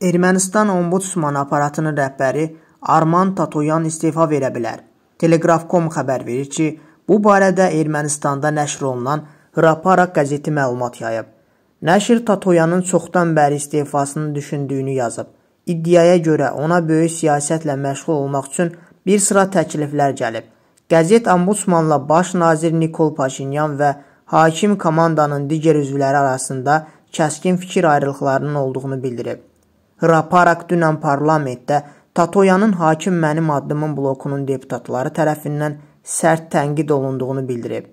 Ermənistan Ombudsman aparatının rəhbəri Arman Tatoyan istefa verə bilər. Telegraf.com xəbər verir ki, bu barədə Ermənistanda nəşr olunan Hrapara qəzeti məlumat yayıb. Nəşr Tatoyanın çoxdan bəri istefasını düşündüyünü yazıb. İddiaya görə ona böyük siyasətlə məşğul olmaq üçün bir sıra təkliflər gəlib. Qəzet Ombudsmanla baş nazir Nikol Paşinyan və hakim komandanın digər üzvləri arasında kəskin fikir ayrılıqlarının olduğunu bildirib. Raparaq dünən parlamentdə Tatoyanın hakim mənim addımın blokunun deputatları tərəfindən sərt tənqid olunduğunu bildirib.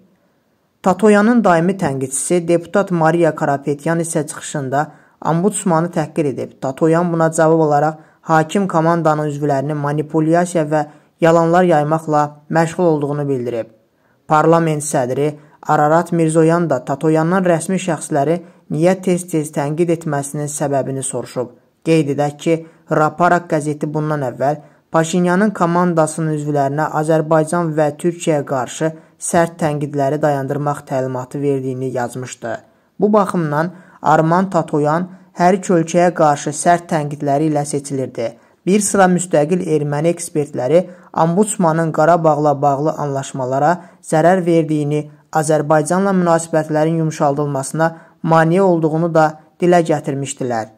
Tatoyanın daimi tənqidçisi deputat Maria Karapetyan isə çıxışında ombudsmanı təhqir edib. Tatoyan buna cavab olaraq hakim komandanın üzvlərini manipulyasiya və yalanlar yaymaqla məşğul olduğunu bildirib. Parlament sədri Ararat Mirzoyan da Tatoyandan rəsmi şəxsləri niyə tez-tez tənqid etməsinin səbəbini soruşub. Qeyd edək ki, Raparak qəzeti bundan əvvəl Paşinyanın komandasının üzvlərinə Azərbaycan və Türkiyəyə qarşı sərt tənqidləri dayandırmaq təlimatı verdiyini yazmışdı. Bu baxımdan Arman Tatoyan hər iki ölkəyə qarşı sərt tənqidləri ilə seçilirdi. Bir sıra müstəqil erməni ekspertləri Ombudsmanın Qarabağla bağlı anlaşmalara zərər verdiyini, Azərbaycanla münasibətlərin yumşaldılmasına mane olduğunu da dilə gətirmişdilər.